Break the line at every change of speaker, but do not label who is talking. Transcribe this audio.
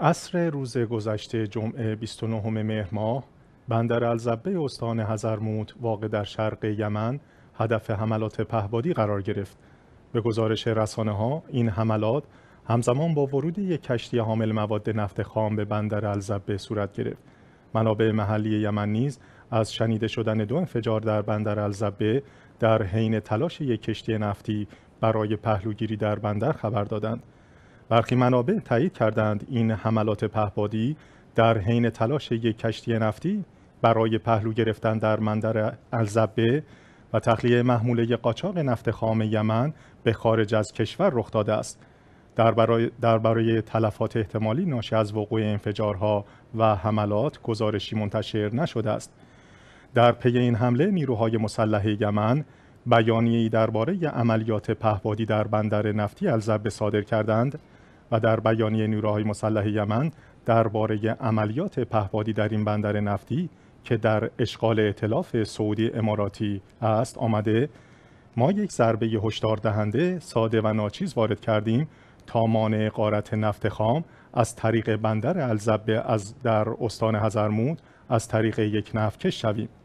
عصر روز گذشته جمعه 29 مهر ماه بندر الزبه استان هزرموت واقع در شرق یمن هدف حملات پهبادی قرار گرفت به گزارش رسانه ها این حملات همزمان با ورود یک کشتی حامل مواد نفت خام به بندر الزبه صورت گرفت منابع محلی یمن نیز از شنیده شدن دو انفجار در بندر الزبه در حین تلاش یک کشتی نفتی برای پهلوگیری در بندر خبر دادند برخی منابع تایید کردند این حملات پهپادی در حین تلاش یک کشتی نفتی برای پهلو گرفتن در مندر الزبه و تخلیه محموله قاچاق نفت خام یمن به خارج از کشور رخ داده است در برای, در برای تلفات احتمالی ناشی از وقوع انفجارها و حملات گزارشی منتشر نشده است در پی این حمله نیروهای مسلح یمن بیانیه‌ای درباره عملیات پهپادی در بندر نفتی الزبه صادر کردند و در بیانیه نیروهای مسلح یمن درباره عملیات پهپادی در این بندر نفتی که در اشغال اطلاف سعودی اماراتی است آمده ما یک ضربه هشدار دهنده ساده و ناچیز وارد کردیم تا مانع قارت نفت خام از طریق بندر الزبه از در استان هزرمود از طریق یک کش شویم